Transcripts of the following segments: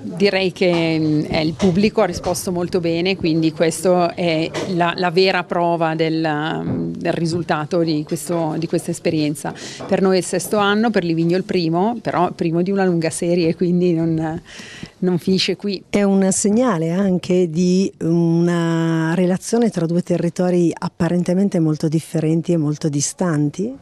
Direi che mm, eh, il pubblico ha risposto molto bene, quindi questa è la, la, vera prova del, mm, del risultato di, questo, di, questa esperienza. Per noi è il sesto anno, per Livigno il primo, però primo di una lunga serie, quindi non, non finisce qui. È un segnale anche di una relazione tra due territori apparentemente molto differenti e molto distanti?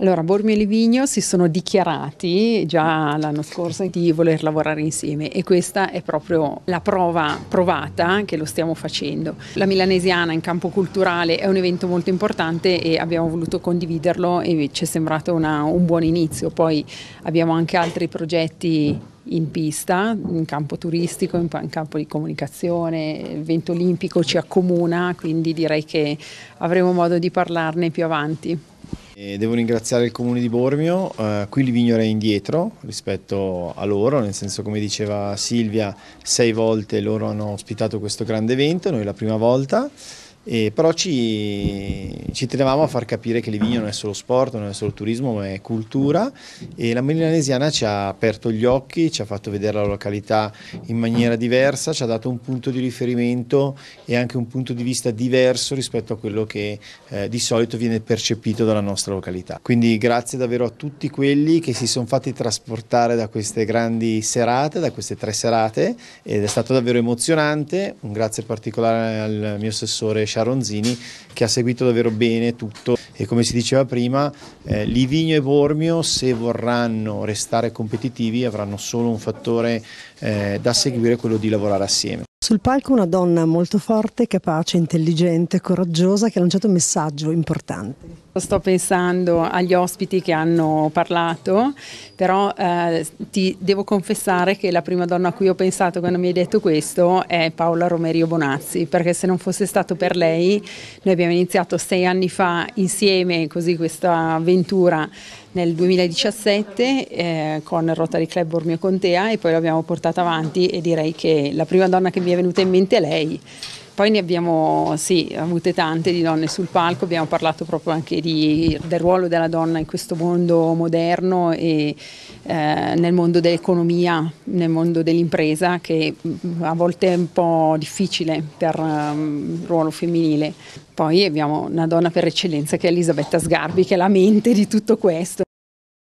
Allora, Bormio e Livigno si sono dichiarati già l'anno scorso di voler lavorare insieme e questa è proprio la prova provata che lo stiamo facendo. La Milanesiana in campo culturale è un evento molto importante e abbiamo voluto condividerlo e ci è sembrato una, un buon inizio. Poi abbiamo anche altri progetti in pista, in campo turistico, in, campo di comunicazione, il vento olimpico ci accomuna, quindi direi che avremo modo di parlarne più avanti. E devo ringraziare il comune di Bormio, eh, qui Livignore è indietro rispetto a loro, nel senso come diceva Silvia, sei volte loro hanno ospitato questo grande evento, noi la prima volta. E però ci, ci, tenevamo a far capire che Livigno non è solo sport, non è solo turismo, ma è cultura e la milanesiana ci ha aperto gli occhi, ci ha fatto vedere la località in maniera diversa, ci ha dato un punto di riferimento e anche un punto di vista diverso rispetto a quello che eh, di solito viene percepito dalla nostra località. Quindi grazie davvero a tutti quelli che si sono fatti trasportare da queste grandi serate, da queste tre serate ed è stato davvero emozionante, un grazie particolare al mio assessore Sciarra Ronzini che ha seguito davvero bene tutto e come si diceva prima eh, Livigno e Bormio se vorranno restare competitivi avranno solo un fattore eh, da seguire, quello di lavorare assieme. Sul palco una donna molto forte, capace, intelligente, coraggiosa che ha lanciato un messaggio importante. Sto pensando agli ospiti che hanno parlato, però eh, ti devo confessare che la prima donna a cui ho pensato quando mi hai detto questo è Paola Romerio Bonazzi, perché se non fosse stato per lei, noi abbiamo iniziato sei anni fa insieme così questa avventura nel 2017 eh, con Rotary Club Bormio Contea e poi l'abbiamo portata avanti e direi che la prima donna che mi è venuta in mente è lei. Poi ne abbiamo sì, avute tante di donne sul palco, abbiamo parlato proprio anche di, del ruolo della donna in questo mondo moderno e eh, nel mondo dell'economia, nel mondo dell'impresa che mm, a volte è un po' difficile per um, mm, il ruolo femminile. Poi abbiamo una donna per eccellenza che è Elisabetta Sgarbi che è la mente di tutto questo.